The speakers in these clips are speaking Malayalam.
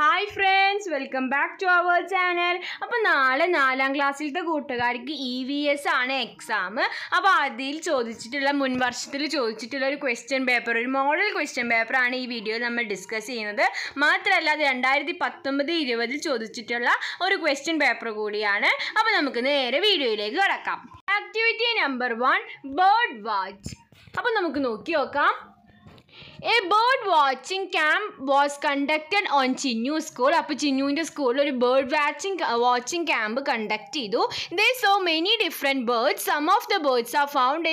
hi friends welcome back to our channel അപ്പോൾ നാളെ നാലാം ക്ലാസ്സിലത്തെ കൂട്ടുകാർക്ക് ഇ e വി എസ് ആണ് എക്സാം അപ്പോൾ അതിൽ ചോദിച്ചിട്ടുള്ള മുൻ വർഷത്തിൽ ചോദിച്ചിട്ടുള്ള ഒരു ക്വസ്റ്റ്യൻ പേപ്പർ ഒരു മോഡൽ ക്വസ്റ്റ്യൻ പേപ്പറാണ് ഈ വീഡിയോയിൽ നമ്മൾ ഡിസ്കസ് ചെയ്യുന്നത് മാത്രമല്ല അത് രണ്ടായിരത്തി പത്തൊമ്പത് ഇരുപതിൽ ചോദിച്ചിട്ടുള്ള ഒരു ക്വസ്റ്റ്യൻ പേപ്പർ കൂടിയാണ് അപ്പോൾ നമുക്ക് നേരെ വീഡിയോയിലേക്ക് കിടക്കാം activity number one bird watch അപ്പോൾ നമുക്ക് നോക്കി നോക്കാം a bird watching camp was conducted on Chinnu school അപ്പോൾ ചിന്നുവിൻ്റെ സ്കൂളിൽ ഒരു bird watching watching camp conduct ചെയ്തു the so many different birds some of the birds are found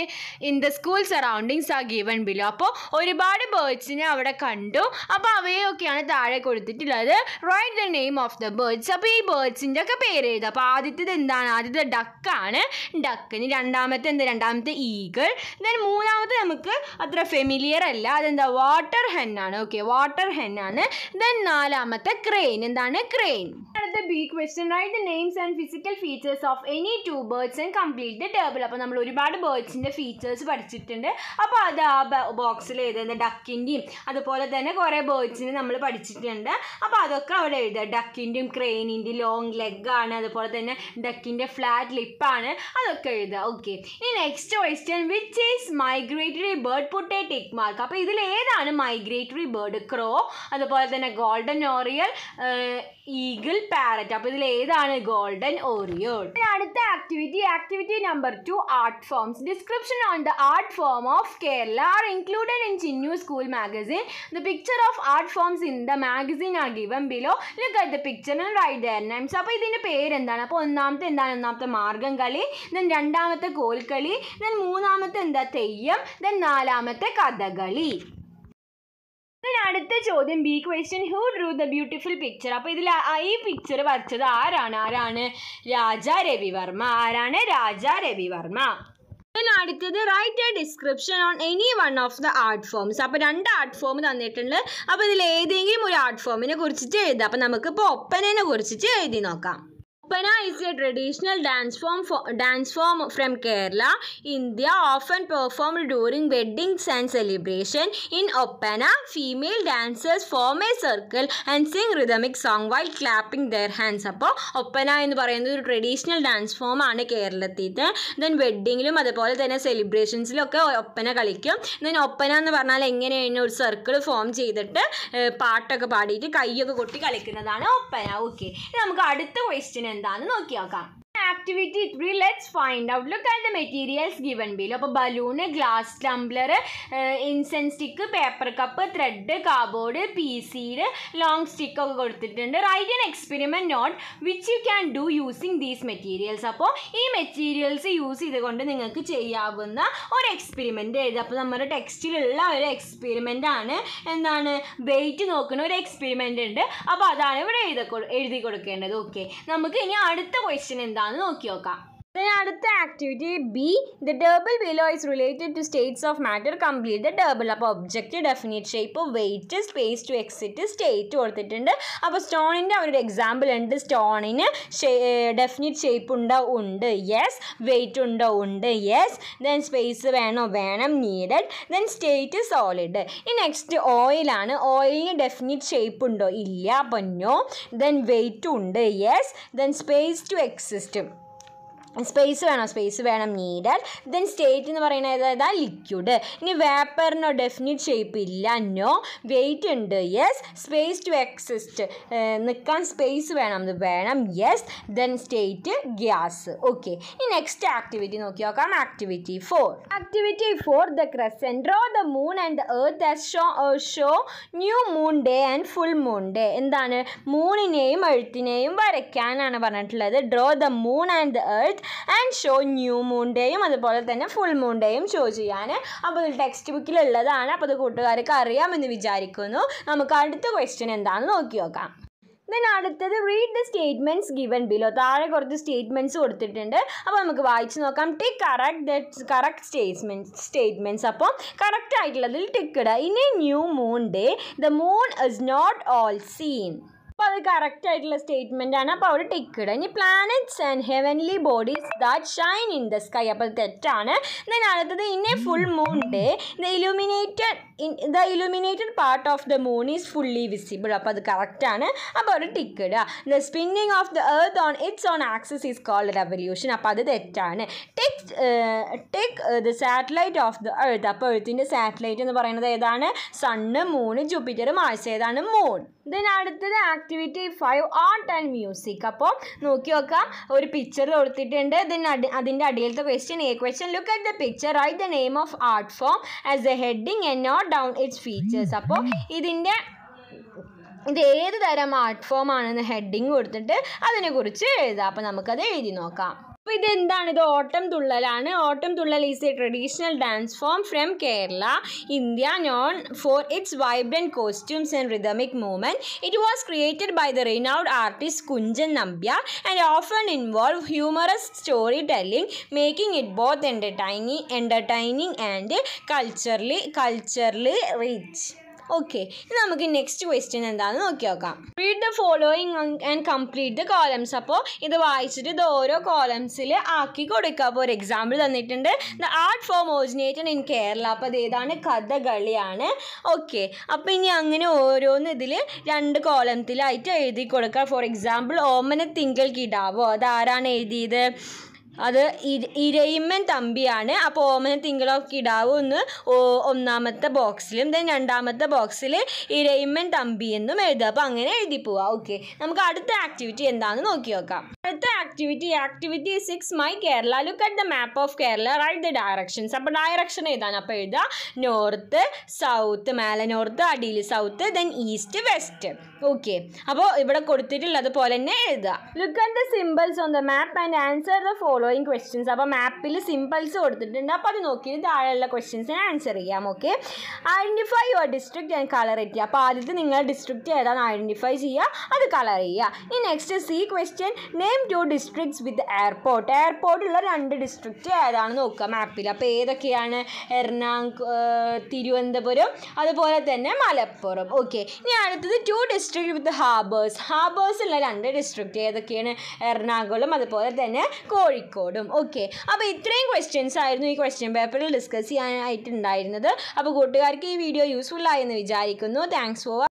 in the school surroundings are given below അപ്പോൾ ഒരുപാട് ബേർഡ്സിനെ അവിടെ കണ്ടു അപ്പോൾ അവയൊക്കെയാണ് താഴെ കൊടുത്തിട്ടുള്ളത് write the name of the birds അപ്പോൾ ഈ ബേർഡ്സിൻ്റെ ഒക്കെ പേര് ചെയ്തു അപ്പോൾ ആദ്യത്തേത് എന്താണ് ആദ്യത്തെ ഡക്കാണ് ഡക്കിന് രണ്ടാമത്തെ എന്താ രണ്ടാമത്തെ ഈഗിൾ ദെൻ മൂന്നാമത്തെ നമുക്ക് അത്ര ഫെമിലിയർ അല്ല അതെന്താ വാട്ടർ ഹെൻ ആണ് ഓക്കെ വാട്ടർ ഹെൻ ആണ് ദെൻ നാലാമത്തെ ക്രെയിൻ എന്താണ് ക്രെയിൻ അടുത്ത B question write the names and physical features of any two birds and complete the table അപ്പോൾ നമ്മൾ ഒരുപാട് ബേർഡ്സിൻ്റെ ഫീച്ചേഴ്സ് പഠിച്ചിട്ടുണ്ട് അപ്പോൾ അത് ആ ബോക്സിൽ എഴുതുന്നത് ഡക്കിൻ്റെയും അതുപോലെ തന്നെ കുറേ ബേർഡ്സിനെ നമ്മൾ പഠിച്ചിട്ടുണ്ട് അപ്പോൾ അതൊക്കെ അവിടെ എഴുതുക ഡക്കിൻ്റെയും ക്രെയിനിൻ്റെയും ലോങ് ലെഗാണ് അതുപോലെ തന്നെ ഡക്കിൻ്റെ ഫ്ലാറ്റ് ലിപ്പാണ് അതൊക്കെ എഴുതുക ഓക്കെ ഇനി next question which is migratory bird put a tick mark അപ്പോൾ ഇതിൽ ഏതാണ് മൈഗ്രേറ്ററി ബേർഡ് ക്രോ അതുപോലെ തന്നെ ഗോൾഡൻ ഓറിയൽ ഈഗിൾ പാരറ്റ് അപ്പോൾ ഇതിൽ ഏതാണ് ഗോൾഡൻ ഓറിയോൾ അടുത്ത activity activity number two art forms description on the art form of Kerala are included in Chinnu school magazine the picture of art forms in the magazine are given below look at the picture and write their names അപ്പോൾ ഇതിൻ്റെ പേരെന്താണ് അപ്പോൾ ഒന്നാമത്തെ എന്താണ് ഒന്നാമത്തെ മാർഗം കളി ദെൻ രണ്ടാമത്തെ കോൽക്കളി ദെൻ മൂന്നാമത്തെ എന്താ തെയ്യം ദെൻ നാലാമത്തെ കഥകളി അടുത്ത ചോദ്യം B question who drew the beautiful picture അപ്പോൾ ഇതിൽ ഈ പിക്ചർ വരച്ചത് ആരാണ് ആരാണ് രാജ രവിവർമ്മ ആരാണ് രാജ രവിവർമ്മ അടുത്തത് write a description on any one of the art forms അപ്പോൾ രണ്ട് ആർട്ട് ഫോം തന്നിട്ടുണ്ട് അപ്പോൾ ഇതിൽ ഏതെങ്കിലും ഒരു ആർട്ട് ഫോമിനെ കുറിച്ചിട്ട് എഴുതാം അപ്പോൾ നമുക്കിപ്പോൾ ഒപ്പനെ കുറിച്ചിട്ട് എഴുതി നോക്കാം Oppana is a traditional dance form dance form from Kerala India often performed during weddings and celebration in Oppana female dancers form a circle and sing rhythmic song while clapping their hands അപ്പോൾ ഒപ്പന എന്ന് പറയുന്നത് ഒരു ട്രഡീഷണൽ ഡാൻസ് ഫോം ആണ് കേരളത്തിൽ ദെൻ വെഡിങ്ങിലും അതുപോലെ തന്നെ സെലിബ്രേഷൻസിലൊക്കെ ഒപ്പന കളിക്കും ദെൻ ഒപ്പന എന്ന് പറഞ്ഞാൽ എങ്ങനെയാണ് ഒരു സർക്കിൾ ഫോം ചെയ്തിട്ട് പാട്ടൊക്കെ പാടിയിട്ട് കൈയൊക്കെ കൊട്ടി കളിക്കുന്നതാണ് ഒപ്പന ഓക്കെ നമുക്ക് അടുത്ത ക്വസ്റ്റ്യൻ എന്താന്ന് നോക്കി നോക്കാം activity three let's find out look and the materials given below അപ്പോൾ balloon glass tumbler incense stick paper cup thread cardboard pea seed long stick ഒക്കെ കൊടുത്തിട്ടുണ്ട് write an experiment not which you can do using these materials അപ്പോൾ ഈ മെറ്റീരിയൽസ് യൂസ് ചെയ്തുകൊണ്ട് നിങ്ങൾക്ക് ചെയ്യാവുന്ന ഒരു എക്സ്പെരിമെൻ്റ് എഴുതുക അപ്പോൾ നമ്മുടെ ടെക്സ്റ്റിലുള്ള ഒരു എക്സ്പെരിമെൻ്റ് ആണ് എന്താണ് വെയിറ്റ് നോക്കുന്ന ഒരു എക്സ്പെരിമെൻ്റ് ഉണ്ട് അപ്പോൾ അതാണ് ഇവിടെ എഴുതി കൊടുക്കേണ്ടത് ഓക്കെ നമുക്ക് ഇനി അടുത്ത ക്വസ്റ്റ്യൻ എന്താണ് の清香 Then അടുത്ത activity B the table below is related to states of matter complete the table അപ്പോൾ object definite shape weight space to exit state കൊടുത്തിട്ടുണ്ട് അപ്പോൾ സ്റ്റോണിൻ്റെ അവരുടെ എക്സാമ്പിൾ ഉണ്ട് സ്റ്റോണിന് ഡെഫിനറ്റ് ഷേപ്പ് ഉണ്ടോ ഉണ്ട് യെസ് വെയിറ്റ് ഉണ്ടോ ഉണ്ട് യെസ് ദെൻ സ്പേസ് വേണോ വേണം നീഡഡ് ദെൻ സ്റ്റേറ്റ് സോളിഡ് ഈ നെക്സ്റ്റ് ഓയിലാണ് ഓയിലിന് ഡെഫിനറ്റ് ഷേപ്പ് ഉണ്ടോ ഇല്ല പൊന്നോ ദെൻ വെയിറ്റ് ഉണ്ട് yes then space to exist space വേണം സ്പേസ് വേണം നീഡഡ് ദെൻ സ്റ്റേറ്റ് എന്ന് പറയുന്നത് ഏതാ ലിക്വിഡ് ഇനി വേപ്പറിനോ ഡെഫിനിറ്റ് ഷേപ്പ് ഇല്ല നോ വെയിറ്റ് ഉണ്ട് യെസ് സ്പേസ് ടു എക്സിസ്റ്റ് നിൽക്കാൻ സ്പേസ് വേണം അത് വേണം yes then state gas okay ഇനി നെക്സ്റ്റ് ആക്ടിവിറ്റി നോക്കി നോക്കാം activity four activity four the crescent draw the moon and the earth as show show new moon day and full moon day എന്താണ് മൂണിനെയും എഴുത്തിനെയും വരയ്ക്കാനാണ് പറഞ്ഞിട്ടുള്ളത് draw the moon and the earth and show new മൂണിൻ്റെയും അതുപോലെ തന്നെ ഫുൾ മൂണിൻ്റെയും ഷോ ചെയ്യാൻ അപ്പോൾ ഇത് ടെക്സ്റ്റ് ബുക്കിലുള്ളതാണ് അപ്പോൾ അത് കൂട്ടുകാർക്ക് അറിയാമെന്ന് വിചാരിക്കുന്നു നമുക്ക് അടുത്ത ക്വസ്റ്റ്യൻ എന്താണെന്ന് നോക്കി നോക്കാം ദെൻ അടുത്തത് read the statements given below താഴെ കുറച്ച് സ്റ്റേറ്റ്മെൻറ്റ്സ് കൊടുത്തിട്ടുണ്ട് അപ്പോൾ നമുക്ക് വായിച്ച് നോക്കാം tick correct the correct statement statements അപ്പോൾ കറക്റ്റ് ആയിട്ടുള്ളതിൽ tick in a new moon day the moon is not all seen അത് കറക്റ്റ് ആയിട്ടുള്ള സ്റ്റേറ്റ്മെൻ്റ് ആണ് അപ്പോൾ അവർ ടിക്ക് ഇടുക ഇനി planets and heavenly bodies that shine in the sky അപ്പോൾ തെറ്റാണ് ദെൻ അടുത്തത് in full moon day the illuminated the illuminated part of the moon is fully visible അപ്പോൾ അത് കറക്റ്റാണ് അപ്പോൾ ഒരു ടിക്ക് ഇടുക the spinning of the earth on its on axis is called revolution അപ്പോൾ അത് തെറ്റാണ് tick tick the satellite of the earth അപ്പോൾ എഴുത്തിൻ്റെ സാറ്റലൈറ്റ് എന്ന് പറയുന്നത് ഏതാണ് സണ്ണ് മൂണ് ജൂപ്പിറ്റർ മാഴ്സ് ഏതാണ് മൂൺ ദെൻ അടുത്തത് activity five art and music അപ്പോൾ നോക്കി നോക്കാം ഒരു പിക്ചർ കൊടുത്തിട്ടുണ്ട് ദെൻ അതിൻ്റെ അടിയിലത്തെ question a question look at the picture right the name of art form as a heading and note note down its features അപ്പോൾ ഇതിൻ്റെ ഇത് ഏത് തരം ആർട്ട് ഫോമാണെന്ന് ഹെഡിങ് കൊടുത്തിട്ട് അതിനെക്കുറിച്ച് എഴുതാം അപ്പോൾ നമുക്കത് എഴുതി നോക്കാം അപ്പൊ ഇത് എന്താണ് ഇത് ഓട്ടം തുള്ളലാണ് Ottam Thullal is a traditional dance form from Kerala India known for its vibrant costumes and rhythmic movement it was created by the renowned artist Kunchan Nambiar and often involve humorous story telling making it both entertaining entertaining and culturally culturally rich okay നമുക്ക് നെക്സ്റ്റ് ക്വസ്റ്റ്യൻ എന്താണെന്ന് നോക്കി നോക്കാം read the following and complete the columns അപ്പോൾ ഇത് വായിച്ചിട്ട് ഇത് ഓരോ കോലംസിൽ ആക്കി കൊടുക്കുക അപ്പോൾ ഒരു എക്സാമ്പിൾ തന്നിട്ടുണ്ട് the art form originated in Kerala അപ്പോൾ അത് ഏതാണ് കഥകളിയാണ് ഓക്കെ അപ്പോൾ ഇനി അങ്ങനെ ഓരോന്ന് ഇതിൽ രണ്ട് കോലത്തിലായിട്ട് എഴുതി കൊടുക്കുക ഫോർ എക്സാമ്പിൾ ഓമന തിങ്കൾ കിടാവോ അതാരാണ് എഴുതിയത് അത് ഇരയിമ്മൻ തമ്പിയാണ് അപ്പോൾ ഓമന തിങ്കൾ ഓഫ് കിടാവ് ഒന്ന് ഒന്നാമത്തെ ബോക്സിലും ദെൻ രണ്ടാമത്തെ ബോക്സിൽ ഇരയിമ്മൻ തമ്പി എന്നും എഴുതുക അപ്പോൾ അങ്ങനെ എഴുതി പോവുക ഓക്കെ നമുക്ക് അടുത്ത ആക്ടിവിറ്റി എന്താണെന്ന് നോക്കി നോക്കാം അടുത്ത activity activity six my Kerala look at the map of Kerala write the directions അപ്പോൾ ഡയറക്ഷൻ എഴുതാൻ അപ്പോൾ എഴുതുക നോർത്ത് സൗത്ത് മേലെ നോർത്ത് അടിയിൽ south then east west okay അപ്പോൾ ഇവിടെ കൊടുത്തിട്ടുള്ളത് പോലെ തന്നെ എഴുതുക look at the symbols on the map and answer the following questions അപ്പോൾ മാപ്പിൽ സിമ്പിൾസ് കൊടുത്തിട്ടുണ്ട് അപ്പോൾ അത് നോക്കിയിട്ട് താഴെയുള്ള ക്വസ്റ്റ്യൻസിന് ആൻസർ ചെയ്യാം okay identify your district and colour it അപ്പോൾ ആദ്യത്തെ നിങ്ങൾ ഡിസ്ട്രിക്റ്റ് ഏതാണ് ഐഡൻറ്റിഫൈ ചെയ്യുക അത് കളർ ചെയ്യുക ഈ next C question name two districts with airport എയർപോർട്ടുള്ള രണ്ട് ഡിസ്ട്രിക്റ്റ് ഏതാണെന്ന് നോക്കുക മാപ്പിൽ അപ്പോൾ ഏതൊക്കെയാണ് എറണാകുളം തിരുവനന്തപുരം അതുപോലെ തന്നെ മലപ്പുറം ഓക്കെ ഇനി അടുത്തത് two district district with harbours ഹാർബേഴ്സുള്ള രണ്ട് ഡിസ്ട്രിക്റ്റ് ഏതൊക്കെയാണ് എറണാകുളം അതുപോലെ തന്നെ കോഴിക്കോടും ഓക്കെ അപ്പോൾ ഇത്രയും ക്വസ്റ്റ്യൻസ് ആയിരുന്നു ഈ ക്വസ്റ്റ്യൻ പേപ്പറിൽ ഡിസ്കസ് ചെയ്യാനായിട്ടുണ്ടായിരുന്നത് അപ്പോൾ കൂട്ടുകാർക്ക് ഈ വീഡിയോ യൂസ്ഫുൾ ആയെന്ന് വിചാരിക്കുന്നു താങ്ക്സ് ഫോർ